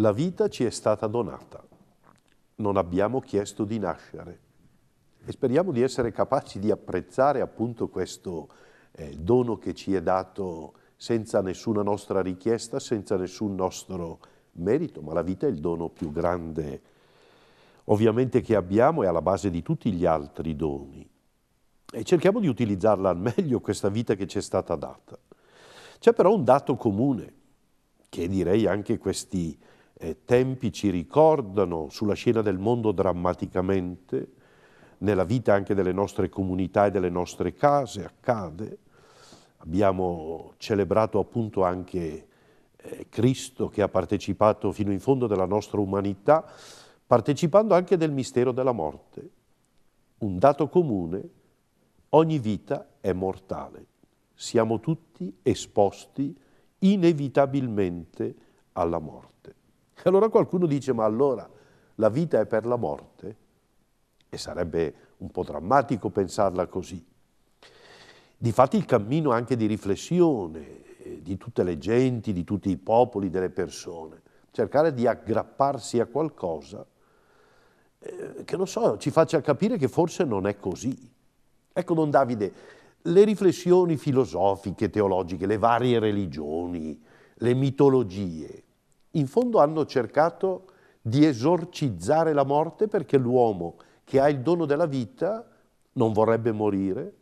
La vita ci è stata donata. Non abbiamo chiesto di nascere. E speriamo di essere capaci di apprezzare appunto questo eh, dono che ci è dato senza nessuna nostra richiesta, senza nessun nostro merito, ma la vita è il dono più grande ovviamente che abbiamo e alla base di tutti gli altri doni e cerchiamo di utilizzarla al meglio questa vita che ci è stata data. C'è però un dato comune che direi anche questi eh, tempi ci ricordano sulla scena del mondo drammaticamente, nella vita anche delle nostre comunità e delle nostre case accade. Abbiamo celebrato appunto anche eh, Cristo che ha partecipato fino in fondo della nostra umanità, partecipando anche del mistero della morte. Un dato comune, ogni vita è mortale. Siamo tutti esposti inevitabilmente alla morte. E Allora qualcuno dice, ma allora la vita è per la morte? E sarebbe un po' drammatico pensarla così. Difatti il cammino anche di riflessione eh, di tutte le genti, di tutti i popoli, delle persone, cercare di aggrapparsi a qualcosa eh, che, non so, ci faccia capire che forse non è così. Ecco, Don Davide, le riflessioni filosofiche, teologiche, le varie religioni, le mitologie, in fondo hanno cercato di esorcizzare la morte perché l'uomo che ha il dono della vita non vorrebbe morire,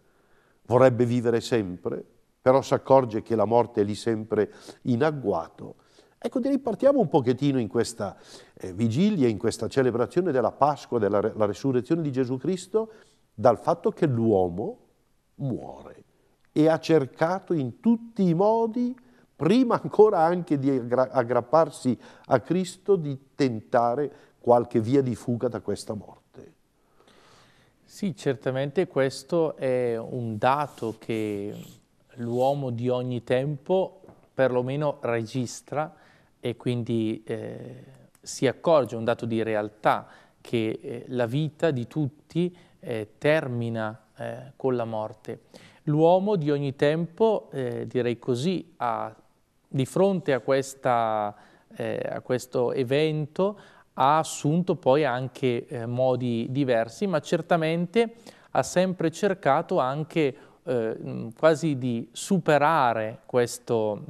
vorrebbe vivere sempre, però si accorge che la morte è lì sempre in agguato. Ecco, direi partiamo un pochettino in questa eh, vigilia, in questa celebrazione della Pasqua, della resurrezione di Gesù Cristo, dal fatto che l'uomo muore e ha cercato in tutti i modi prima ancora anche di aggrapparsi a Cristo, di tentare qualche via di fuga da questa morte. Sì, certamente questo è un dato che l'uomo di ogni tempo perlomeno registra e quindi eh, si accorge, un dato di realtà, che eh, la vita di tutti eh, termina eh, con la morte. L'uomo di ogni tempo, eh, direi così, ha di fronte a, questa, eh, a, questo evento ha assunto poi anche eh, modi diversi, ma certamente ha sempre cercato anche eh, quasi di superare questo,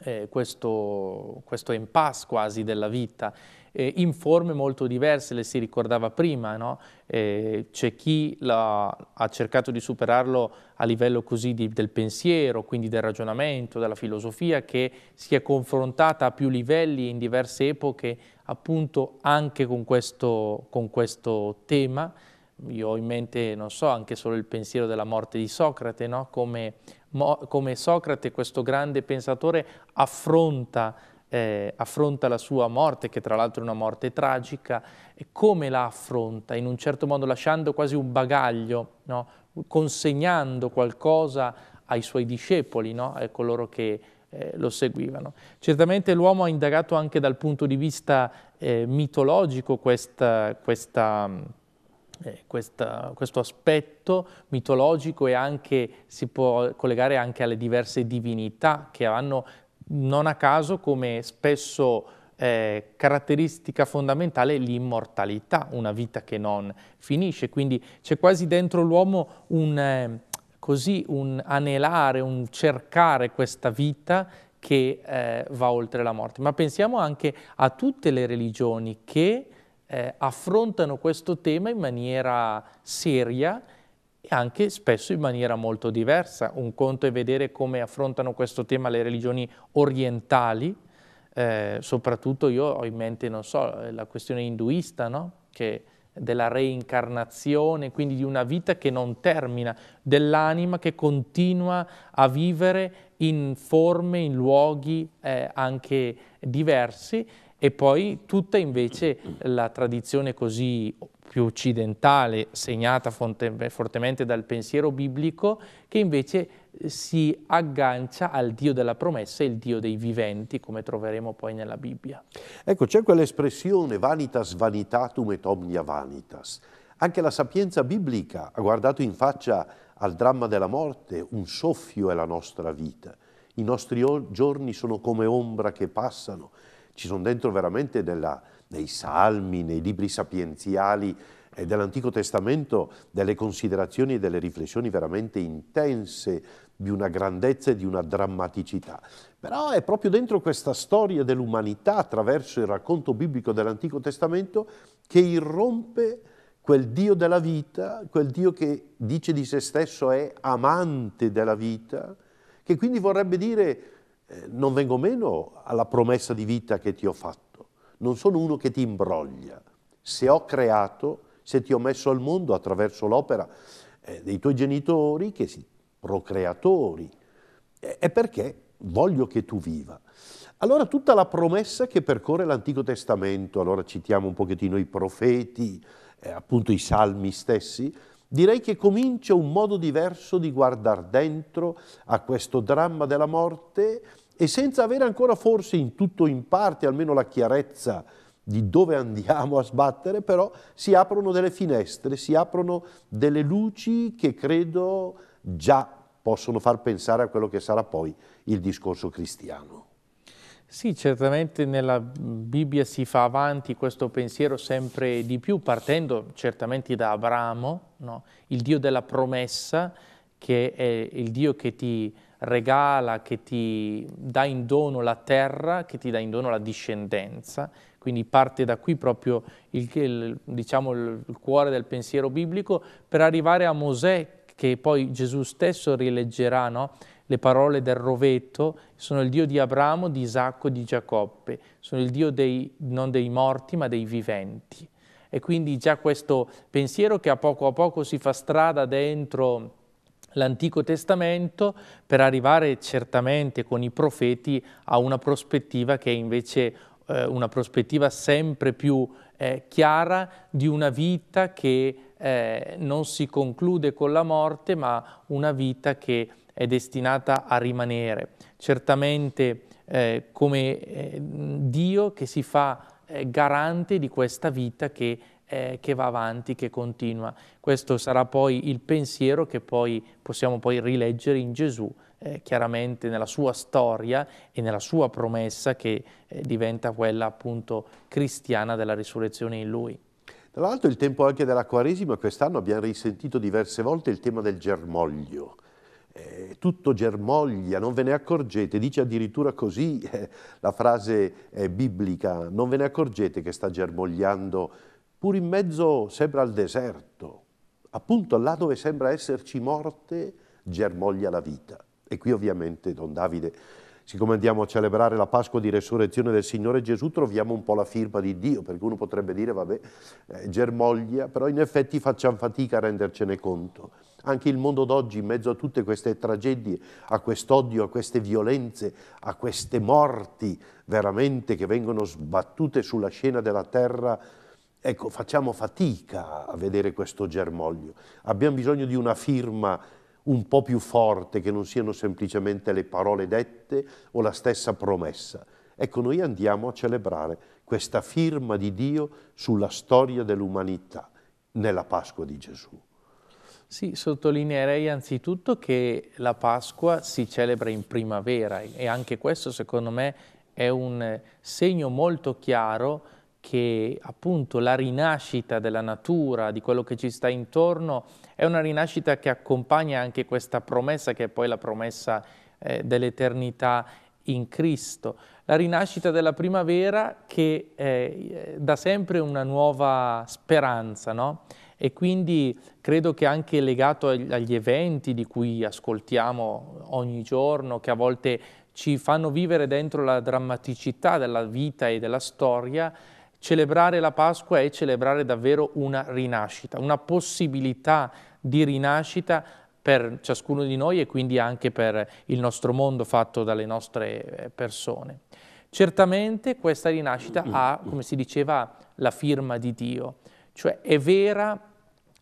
eh, questo, questo impasse quasi della vita eh, in forme molto diverse, le si ricordava prima, no? eh, c'è chi ha cercato di superarlo a livello così di, del pensiero, quindi del ragionamento, della filosofia, che si è confrontata a più livelli in diverse epoche appunto anche con questo, con questo tema, io ho in mente, non so, anche solo il pensiero della morte di Socrate, no? come, come Socrate, questo grande pensatore, affronta eh, affronta la sua morte, che tra l'altro è una morte tragica, e come la affronta, in un certo modo lasciando quasi un bagaglio, no? consegnando qualcosa ai suoi discepoli, no? a coloro che eh, lo seguivano. Certamente l'uomo ha indagato anche dal punto di vista eh, mitologico questa, questa, eh, questa, questo aspetto mitologico e anche si può collegare anche alle diverse divinità che hanno non a caso come spesso eh, caratteristica fondamentale l'immortalità, una vita che non finisce, quindi c'è quasi dentro l'uomo un, eh, un anelare, un cercare questa vita che eh, va oltre la morte. Ma pensiamo anche a tutte le religioni che eh, affrontano questo tema in maniera seria, e anche spesso in maniera molto diversa. Un conto è vedere come affrontano questo tema le religioni orientali, eh, soprattutto io ho in mente, non so, eh, la questione induista, no? che della reincarnazione, quindi di una vita che non termina, dell'anima che continua a vivere in forme, in luoghi eh, anche diversi, e poi tutta invece la tradizione così più occidentale, segnata fortemente dal pensiero biblico, che invece eh, si aggancia al Dio della promessa e il Dio dei viventi, come troveremo poi nella Bibbia. Ecco, c'è quell'espressione vanitas vanitatum et omnia vanitas. Anche la sapienza biblica ha guardato in faccia al dramma della morte, un soffio è la nostra vita. I nostri giorni sono come ombra che passano, ci sono dentro veramente della, nei salmi, nei libri sapienziali eh, dell'Antico Testamento delle considerazioni e delle riflessioni veramente intense di una grandezza e di una drammaticità. Però è proprio dentro questa storia dell'umanità, attraverso il racconto biblico dell'Antico Testamento, che irrompe quel Dio della vita, quel Dio che dice di se stesso è amante della vita, che quindi vorrebbe dire eh, non vengo meno alla promessa di vita che ti ho fatto, non sono uno che ti imbroglia. Se ho creato, se ti ho messo al mondo attraverso l'opera eh, dei tuoi genitori, che si procreatori, è perché voglio che tu viva. Allora tutta la promessa che percorre l'Antico Testamento, allora citiamo un pochettino i profeti, eh, appunto i salmi stessi, direi che comincia un modo diverso di guardare dentro a questo dramma della morte e senza avere ancora forse in tutto o in parte almeno la chiarezza di dove andiamo a sbattere, però si aprono delle finestre, si aprono delle luci che credo già possono far pensare a quello che sarà poi il discorso cristiano. Sì, certamente nella Bibbia si fa avanti questo pensiero sempre di più, partendo certamente da Abramo, no? il Dio della promessa, che è il Dio che ti regala, che ti dà in dono la terra, che ti dà in dono la discendenza. Quindi parte da qui proprio il, il, diciamo, il cuore del pensiero biblico per arrivare a Mosè, che poi Gesù stesso rileggerà, no? le parole del rovetto, sono il Dio di Abramo, di Isacco, di Giacobbe, sono il Dio dei, non dei morti ma dei viventi. E quindi già questo pensiero che a poco a poco si fa strada dentro l'Antico Testamento per arrivare certamente con i profeti a una prospettiva che è invece eh, una prospettiva sempre più eh, chiara di una vita che eh, non si conclude con la morte ma una vita che è destinata a rimanere. Certamente eh, come eh, Dio che si fa eh, garante di questa vita che eh, che va avanti, che continua. Questo sarà poi il pensiero che poi possiamo poi rileggere in Gesù, eh, chiaramente nella sua storia e nella sua promessa che eh, diventa quella appunto cristiana della risurrezione in lui. Tra l'altro il tempo anche della Quaresima, quest'anno abbiamo risentito diverse volte il tema del germoglio. Eh, tutto germoglia, non ve ne accorgete, dice addirittura così eh, la frase eh, biblica, non ve ne accorgete che sta germogliando pur in mezzo sembra al deserto, appunto là dove sembra esserci morte, germoglia la vita. E qui ovviamente Don Davide, siccome andiamo a celebrare la Pasqua di resurrezione del Signore Gesù, troviamo un po' la firma di Dio, perché uno potrebbe dire, vabbè, eh, germoglia, però in effetti facciamo fatica a rendercene conto. Anche il mondo d'oggi, in mezzo a tutte queste tragedie, a quest'odio, a queste violenze, a queste morti veramente che vengono sbattute sulla scena della terra, Ecco, facciamo fatica a vedere questo germoglio. Abbiamo bisogno di una firma un po' più forte, che non siano semplicemente le parole dette o la stessa promessa. Ecco, noi andiamo a celebrare questa firma di Dio sulla storia dell'umanità nella Pasqua di Gesù. Sì, sottolineerei anzitutto che la Pasqua si celebra in primavera e anche questo secondo me è un segno molto chiaro che appunto la rinascita della natura, di quello che ci sta intorno, è una rinascita che accompagna anche questa promessa, che è poi la promessa eh, dell'eternità in Cristo. La rinascita della primavera che eh, dà sempre una nuova speranza, no? E quindi credo che anche legato agli eventi di cui ascoltiamo ogni giorno, che a volte ci fanno vivere dentro la drammaticità della vita e della storia, Celebrare la Pasqua è celebrare davvero una rinascita, una possibilità di rinascita per ciascuno di noi e quindi anche per il nostro mondo fatto dalle nostre eh, persone. Certamente questa rinascita ha, come si diceva, la firma di Dio, cioè è vera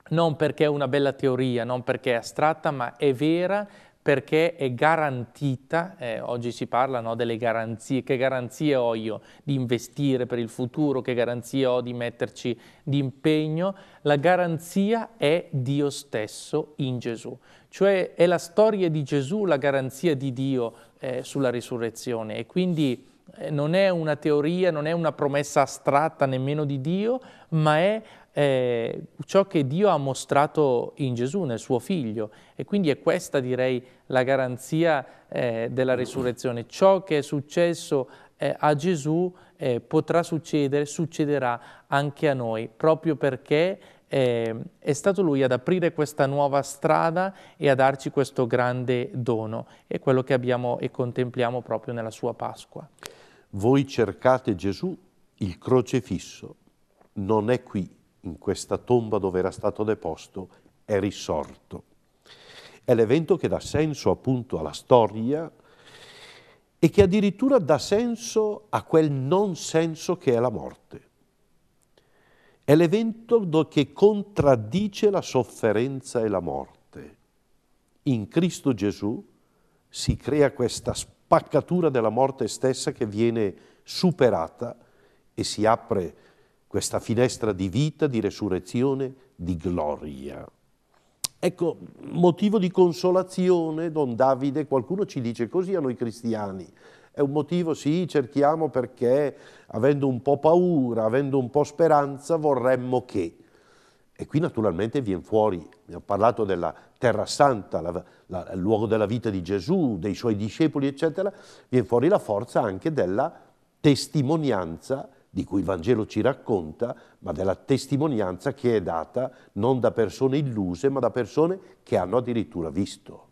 non perché è una bella teoria, non perché è astratta, ma è vera perché è garantita, eh, oggi si parla no, delle garanzie, che garanzie ho io di investire per il futuro, che garanzie ho di metterci di impegno, la garanzia è Dio stesso in Gesù, cioè è la storia di Gesù la garanzia di Dio eh, sulla risurrezione e quindi eh, non è una teoria, non è una promessa astratta nemmeno di Dio, ma è eh, ciò che Dio ha mostrato in Gesù, nel suo figlio. E quindi è questa, direi, la garanzia eh, della resurrezione. Ciò che è successo eh, a Gesù eh, potrà succedere, succederà anche a noi, proprio perché eh, è stato Lui ad aprire questa nuova strada e a darci questo grande dono. È quello che abbiamo e contempliamo proprio nella sua Pasqua. Voi cercate Gesù, il crocefisso, non è qui in questa tomba dove era stato deposto, è risorto. È l'evento che dà senso appunto alla storia e che addirittura dà senso a quel non senso che è la morte. È l'evento che contraddice la sofferenza e la morte. In Cristo Gesù si crea questa spaccatura della morte stessa che viene superata e si apre questa finestra di vita, di resurrezione, di gloria. Ecco, motivo di consolazione, Don Davide, qualcuno ci dice così a noi cristiani, è un motivo, sì, cerchiamo perché avendo un po' paura, avendo un po' speranza, vorremmo che. E qui naturalmente viene fuori, abbiamo parlato della terra santa, la, la, il luogo della vita di Gesù, dei suoi discepoli, eccetera, viene fuori la forza anche della testimonianza di cui il Vangelo ci racconta, ma della testimonianza che è data non da persone illuse, ma da persone che hanno addirittura visto.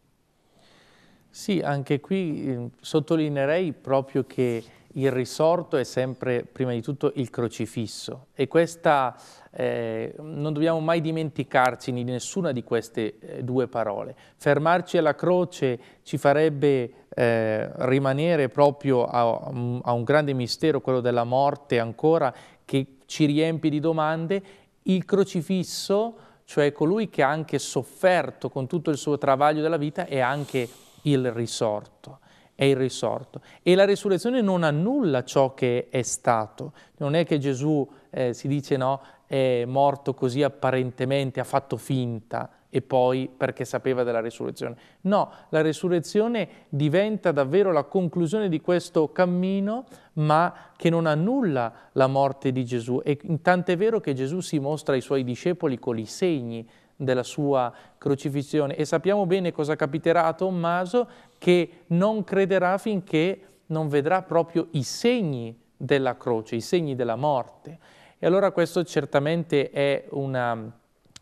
Sì, anche qui eh, sottolineerei proprio che il risorto è sempre prima di tutto il crocifisso e questa, eh, non dobbiamo mai dimenticarci di nessuna di queste eh, due parole. Fermarci alla croce ci farebbe eh, rimanere proprio a, mm, a un grande mistero, quello della morte ancora, che ci riempie di domande, il crocifisso, cioè colui che ha anche sofferto con tutto il suo travaglio della vita, è anche il risorto è il risorto. E la risurrezione non annulla ciò che è stato. Non è che Gesù, eh, si dice, no, è morto così apparentemente, ha fatto finta e poi perché sapeva della risurrezione. No, la risurrezione diventa davvero la conclusione di questo cammino, ma che non annulla la morte di Gesù. E tant'è vero che Gesù si mostra ai suoi discepoli con i segni della sua crocifissione e sappiamo bene cosa capiterà a Tommaso che non crederà finché non vedrà proprio i segni della croce, i segni della morte. E allora questo certamente è una,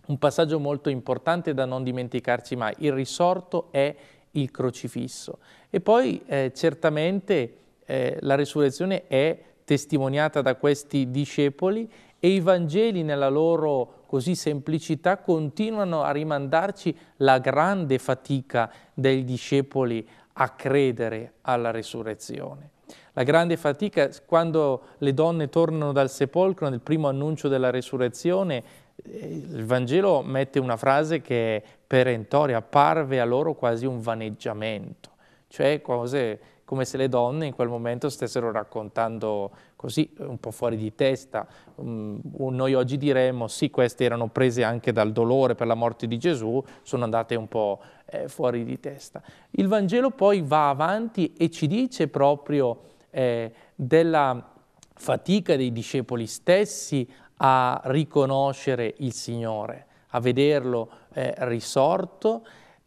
un passaggio molto importante da non dimenticarci mai. Il risorto è il crocifisso. E poi eh, certamente eh, la risurrezione è testimoniata da questi discepoli e i Vangeli nella loro così semplicità continuano a rimandarci la grande fatica dei discepoli a credere alla risurrezione. La grande fatica quando le donne tornano dal sepolcro nel primo annuncio della resurrezione il Vangelo mette una frase che è perentoria, parve a loro quasi un vaneggiamento, cioè cose come se le donne in quel momento stessero raccontando così un po' fuori di testa. Um, noi oggi diremmo sì, queste erano prese anche dal dolore per la morte di Gesù, sono andate un po' eh, fuori di testa. Il Vangelo poi va avanti e ci dice proprio eh, della fatica dei discepoli stessi a riconoscere il Signore, a vederlo eh, risorto,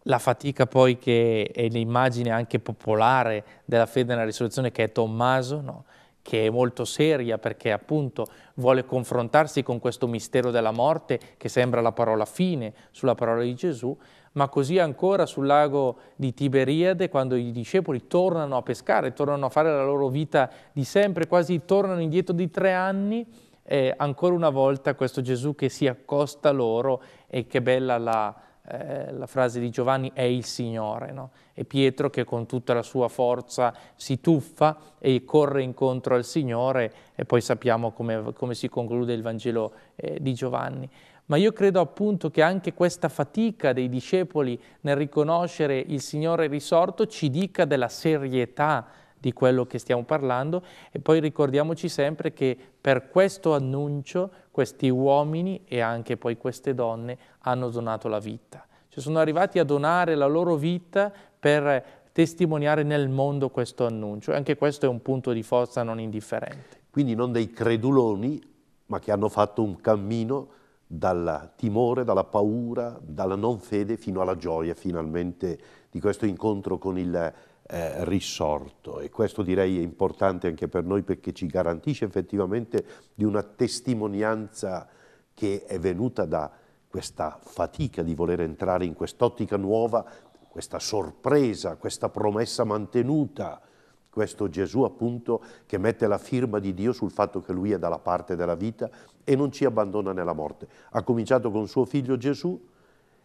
la fatica poi che è l'immagine anche popolare della fede nella risurrezione che è Tommaso, no? che è molto seria perché appunto vuole confrontarsi con questo mistero della morte che sembra la parola fine sulla parola di Gesù, ma così ancora sul lago di Tiberiade quando i discepoli tornano a pescare, tornano a fare la loro vita di sempre, quasi tornano indietro di tre anni eh, ancora una volta questo Gesù che si accosta loro e che bella la, eh, la frase di Giovanni, è il Signore, no? E Pietro che con tutta la sua forza si tuffa e corre incontro al Signore e poi sappiamo come, come si conclude il Vangelo eh, di Giovanni. Ma io credo appunto che anche questa fatica dei discepoli nel riconoscere il Signore risorto ci dica della serietà di quello che stiamo parlando e poi ricordiamoci sempre che per questo annuncio questi uomini e anche poi queste donne hanno donato la vita. Cioè sono arrivati a donare la loro vita per testimoniare nel mondo questo annuncio. E anche questo è un punto di forza non indifferente. Quindi non dei creduloni, ma che hanno fatto un cammino dal timore, dalla paura, dalla non fede fino alla gioia finalmente di questo incontro con il eh, risorto e questo direi è importante anche per noi perché ci garantisce effettivamente di una testimonianza che è venuta da questa fatica di voler entrare in quest'ottica nuova, questa sorpresa, questa promessa mantenuta, questo Gesù appunto che mette la firma di Dio sul fatto che lui è dalla parte della vita e non ci abbandona nella morte. Ha cominciato con suo figlio Gesù,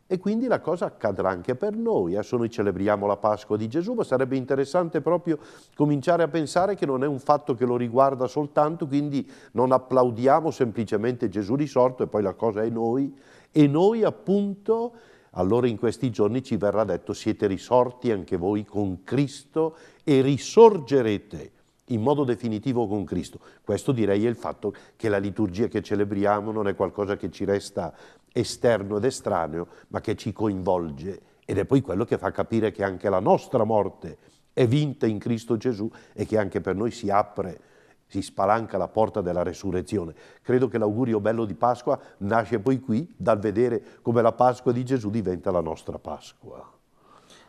e quindi la cosa accadrà anche per noi. Adesso eh. noi celebriamo la Pasqua di Gesù, ma sarebbe interessante proprio cominciare a pensare che non è un fatto che lo riguarda soltanto, quindi non applaudiamo semplicemente Gesù risorto e poi la cosa è noi. E noi appunto, allora in questi giorni ci verrà detto siete risorti anche voi con Cristo e risorgerete in modo definitivo con Cristo. Questo direi è il fatto che la liturgia che celebriamo non è qualcosa che ci resta esterno ed estraneo, ma che ci coinvolge ed è poi quello che fa capire che anche la nostra morte è vinta in Cristo Gesù e che anche per noi si apre, si spalanca la porta della resurrezione. Credo che l'augurio bello di Pasqua nasce poi qui dal vedere come la Pasqua di Gesù diventa la nostra Pasqua.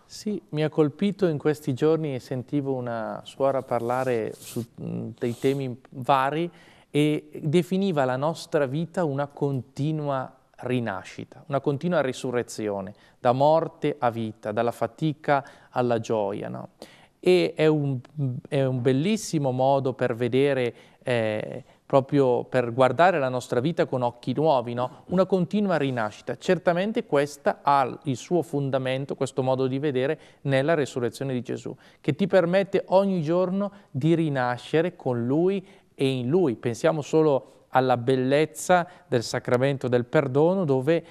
Sì, mi ha colpito in questi giorni e sentivo una suora parlare su mm, dei temi vari e definiva la nostra vita una continua rinascita, una continua risurrezione, da morte a vita, dalla fatica alla gioia. No? E è un, è un, bellissimo modo per vedere eh, proprio per guardare la nostra vita con occhi nuovi, no? una continua rinascita. Certamente questa ha il suo fondamento, questo modo di vedere, nella resurrezione di Gesù, che ti permette ogni giorno di rinascere con Lui e in Lui. Pensiamo solo alla bellezza del sacramento del perdono dove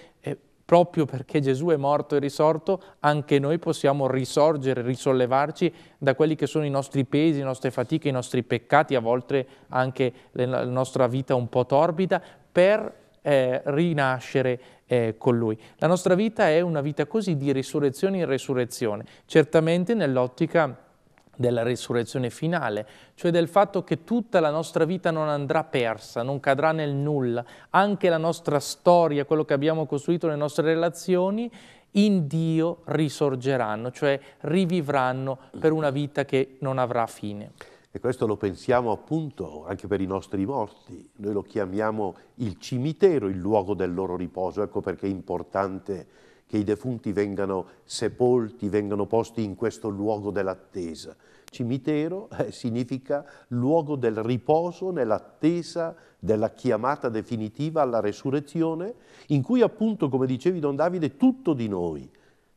proprio perché Gesù è morto e risorto, anche noi possiamo risorgere, risollevarci da quelli che sono i nostri pesi, le nostre fatiche, i nostri peccati, a volte anche la nostra vita un po' torbida, per eh, rinascere eh, con Lui. La nostra vita è una vita così di risurrezione in resurrezione, certamente nell'ottica della risurrezione finale, cioè del fatto che tutta la nostra vita non andrà persa, non cadrà nel nulla, anche la nostra storia, quello che abbiamo costruito, le nostre relazioni, in Dio risorgeranno, cioè rivivranno per una vita che non avrà fine. E questo lo pensiamo appunto anche per i nostri morti, noi lo chiamiamo il cimitero, il luogo del loro riposo, ecco perché è importante che i defunti vengano sepolti, vengano posti in questo luogo dell'attesa. Cimitero eh, significa luogo del riposo nell'attesa della chiamata definitiva alla resurrezione, in cui appunto, come dicevi Don Davide, tutto di noi,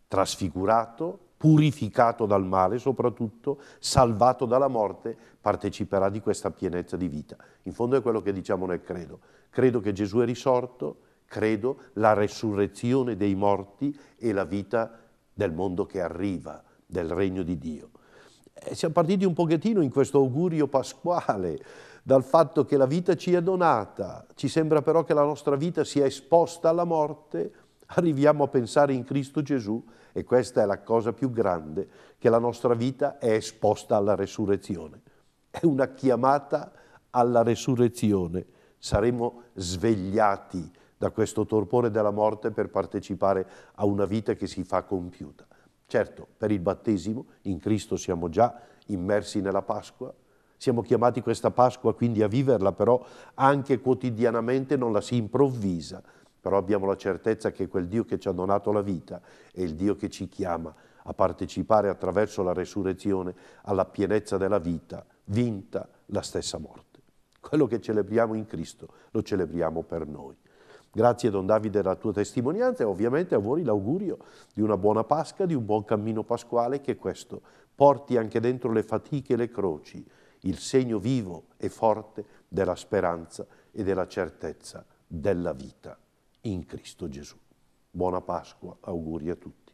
trasfigurato, purificato dal male soprattutto, salvato dalla morte, parteciperà di questa pienezza di vita. In fondo è quello che diciamo nel credo. Credo che Gesù è risorto, credo, la resurrezione dei morti e la vita del mondo che arriva, del regno di Dio. E eh, siamo partiti un pochettino in questo augurio pasquale, dal fatto che la vita ci è donata, ci sembra però che la nostra vita sia esposta alla morte, arriviamo a pensare in Cristo Gesù e questa è la cosa più grande, che la nostra vita è esposta alla resurrezione. È una chiamata alla resurrezione, saremo svegliati da questo torpore della morte per partecipare a una vita che si fa compiuta. Certo, per il battesimo in Cristo siamo già immersi nella Pasqua, siamo chiamati questa Pasqua quindi a viverla, però anche quotidianamente non la si improvvisa, però abbiamo la certezza che quel Dio che ci ha donato la vita è il Dio che ci chiama a partecipare attraverso la resurrezione alla pienezza della vita, vinta la stessa morte. Quello che celebriamo in Cristo lo celebriamo per noi. Grazie Don Davide della tua testimonianza e ovviamente a voi l'augurio di una buona Pasqua, di un buon cammino pasquale che questo porti anche dentro le fatiche e le croci, il segno vivo e forte della speranza e della certezza della vita in Cristo Gesù. Buona Pasqua, auguri a tutti.